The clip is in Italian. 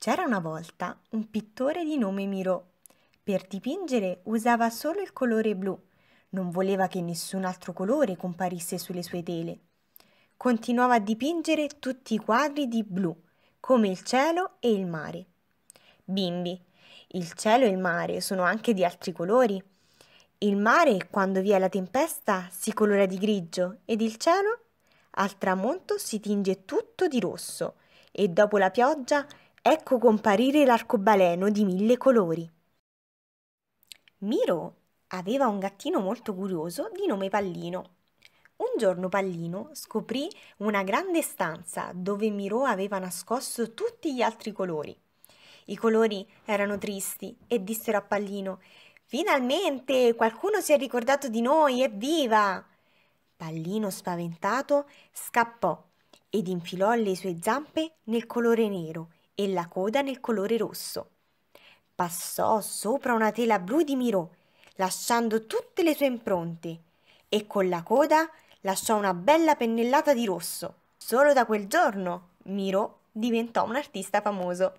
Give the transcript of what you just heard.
C'era una volta un pittore di nome Miro. Per dipingere usava solo il colore blu, non voleva che nessun altro colore comparisse sulle sue tele. Continuava a dipingere tutti i quadri di blu, come il cielo e il mare. Bimbi, il cielo e il mare sono anche di altri colori. Il mare, quando vi è la tempesta, si colora di grigio ed il cielo, al tramonto, si tinge tutto di rosso e dopo la pioggia ecco comparire l'arcobaleno di mille colori. Miro aveva un gattino molto curioso di nome Pallino. Un giorno Pallino scoprì una grande stanza dove Miro aveva nascosto tutti gli altri colori. I colori erano tristi e dissero a Pallino Finalmente qualcuno si è ricordato di noi, evviva! Pallino spaventato scappò ed infilò le sue zampe nel colore nero e la coda nel colore rosso. Passò sopra una tela blu di Miro, lasciando tutte le sue impronte, e con la coda lasciò una bella pennellata di rosso. Solo da quel giorno Miro diventò un artista famoso.